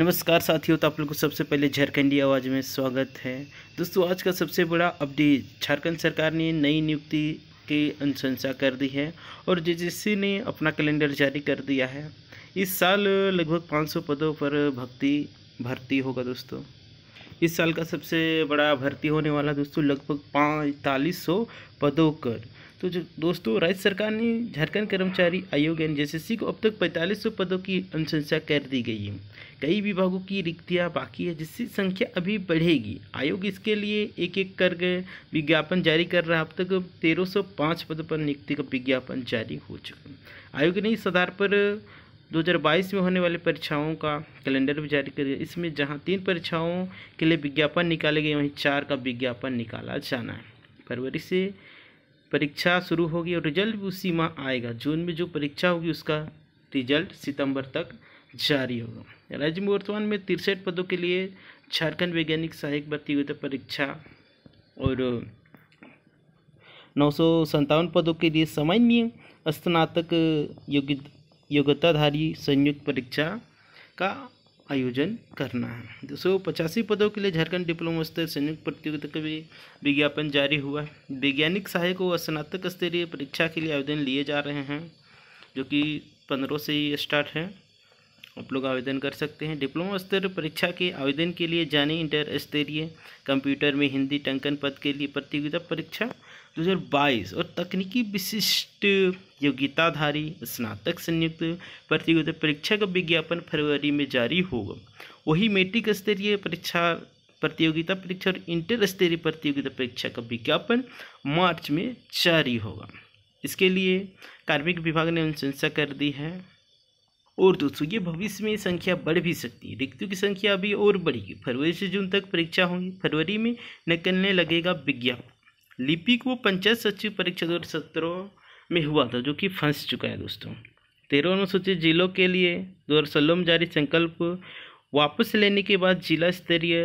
नमस्कार साथियों तो आप लोग को सबसे पहले झारखंडी आवाज़ में स्वागत है दोस्तों आज का सबसे बड़ा अपडेट झारखंड सरकार ने नई नियुक्ति की अनुशंसा कर दी है और जेजेसी ने अपना कैलेंडर जारी कर दिया है इस साल लगभग 500 पदों पर भक्ति भर्ती होगा दोस्तों इस साल का सबसे बड़ा भर्ती होने वाला दोस्तों लगभग पैंतालीस पदों पर तो जो दोस्तों राज्य सरकार ने झारखंड कर्मचारी आयोग एन को अब तक 4500 पदों की अनुशंसा कर दी गई है कई विभागों की रिक्तियां बाकी है जिससे संख्या अभी बढ़ेगी आयोग इसके लिए एक एक कर विज्ञापन जारी कर रहा है अब तक 1305 पदों पर नियुक्ति का विज्ञापन जारी हो चुका आयोग ने इस आधार पर 2022 में होने वाली परीक्षाओं का कैलेंडर भी जारी कर दिया इसमें जहां तीन परीक्षाओं के लिए विज्ञापन निकाले गए वहीं चार का विज्ञापन निकाला जाना है फरवरी से परीक्षा शुरू होगी और रिजल्ट भी उसी माह आएगा जून में जो परीक्षा होगी उसका रिजल्ट सितंबर तक जारी होगा राज्य में वर्तमान में तिरसठ पदों के लिए झारखंड वैज्ञानिक सहायक प्रतियोगिता तो परीक्षा और नौ सौ सत्तावन पदों के लिए सामान्य स्नातक योग्य योग्यताधारी संयुक्त परीक्षा का आयोजन करना है दो सौ पचासी पदों के लिए झारखंड डिप्लोमा स्तर संयुक्त प्रतियोगिता का भी विज्ञापन जारी हुआ वैज्ञानिक सहायक और स्नातक स्तरीय परीक्षा के लिए आवेदन लिए जा रहे हैं जो कि पंद्रह से ही स्टार्ट है आप लोग आवेदन कर सकते हैं डिप्लोमा स्तर परीक्षा के आवेदन के लिए जाने इंटर स्तरीय कंप्यूटर में हिंदी टंकन पद के लिए प्रतियोगिता परीक्षा 2022 और तकनीकी विशिष्ट योग्यताधारी स्नातक संयुक्त प्रतियोगिता परीक्षा का विज्ञापन फरवरी में जारी होगा वही मेट्रिक स्तरीय परीक्षा प्रतियोगिता परीक्षा और इंटर स्तरीय प्रतियोगिता परीक्षा का विज्ञापन मार्च में जारी होगा इसके लिए कार्मिक विभाग ने अनुशंसा कर दी है और दोस्तों ये भविष्य में संख्या बढ़ भी सकती है रिक्तियों की संख्या अभी और बढ़ेगी फरवरी से जून तक परीक्षा होगी फरवरी में निकलने लगेगा विज्ञापन लिपि को पंचायत सचिव परीक्षा दो हज़ार में हुआ था जो कि फंस चुका है दोस्तों तेरह अनुसूचित जिलों के लिए दो हज़ार में जारी संकल्प वापस लेने के बाद जिला स्तरीय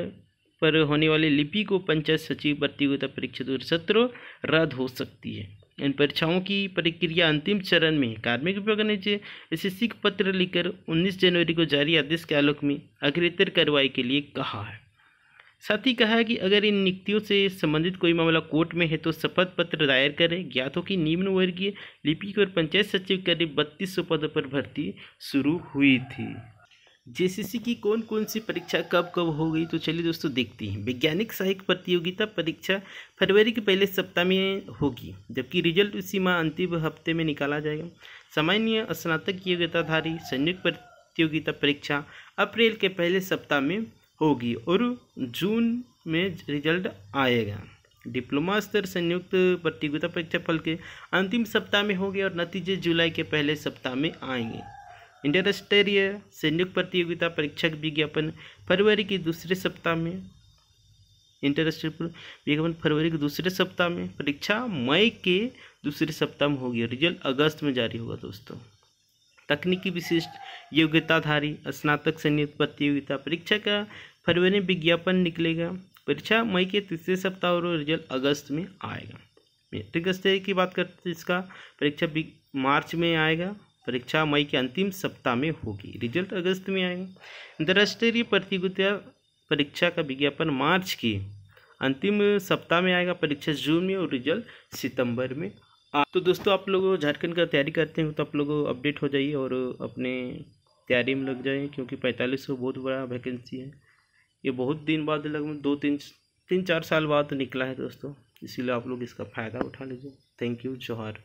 पर होने वाली लिपि को पंचायत सचिव प्रतियोगिता परीक्षा दो हज़ार रद्द हो सकती है इन परीक्षाओं की प्रक्रिया अंतिम चरण में कार्मिक विभाग ने एस एस पत्र लिखकर 19 जनवरी को जारी आदेश के आलोक में अग्रेतर कार्रवाई के लिए कहा है साथ ही कहा कि अगर इन नियुक्तियों से संबंधित कोई मामला कोर्ट में है तो शपथ पत्र दायर करें ज्ञात हो कि निम्न वर्गीय लिपिक और पंचायत सचिव करीब बत्तीस सौ पदों पर भर्ती शुरू हुई थी जेसीसी की कौन कौन सी परीक्षा कब कब हो गई तो चलिए दोस्तों देखते हैं वैज्ञानिक सहायक प्रतियोगिता परीक्षा फरवरी के पहले सप्ताह में होगी जबकि रिजल्ट उसी माह अंतिम हफ्ते में निकाला जाएगा सामान्य स्नातक योग्यताधारी संयुक्त प्रतियोगिता परीक्षा अप्रैल के पहले सप्ताह में होगी और जून में रिजल्ट आएगा डिप्लोमा स्तर संयुक्त प्रतियोगिता परीक्षा फल के अंतिम सप्ताह में होगी और नतीजे जुलाई के पहले सप्ताह में आएंगे इंटरस्टेरीय संयुक्त प्रतियोगिता परीक्षा विज्ञापन फरवरी के दूसरे सप्ताह में इंटरस्टेट विज्ञापन फरवरी के दूसरे सप्ताह में परीक्षा मई के दूसरे सप्ताह में होगी रिजल्ट अगस्त में जारी होगा दोस्तों तकनीकी विशिष्ट योग्यताधारी स्नातक संयुक्त प्रतियोगिता परीक्षा का फरवरी में विज्ञापन निकलेगा परीक्षा मई के तीसरे सप्ताह और रिजल्ट अगस्त में आएगा स्तर की बात करते हैं इसका परीक्षा मार्च में आएगा परीक्षा मई के अंतिम सप्ताह में होगी रिजल्ट अगस्त में आएगा अंतर्राष्ट्रीय प्रतियोगिता परीक्षा का विज्ञापन मार्च की अंतिम सप्ताह में आएगा परीक्षा जून में और रिजल्ट सितंबर में तो दोस्तों आप लोग झारखंड का तैयारी करते हो तो आप लोग अपडेट हो जाइए और अपने तैयारी में लग जाए क्योंकि पैंतालीस सौ बहुत बड़ा वैकेंसी है ये बहुत दिन बाद लगभग दो तीन तीन चार साल बाद निकला है दोस्तों इसीलिए आप लोग इसका फ़ायदा उठा लीजिए थैंक यू जोहर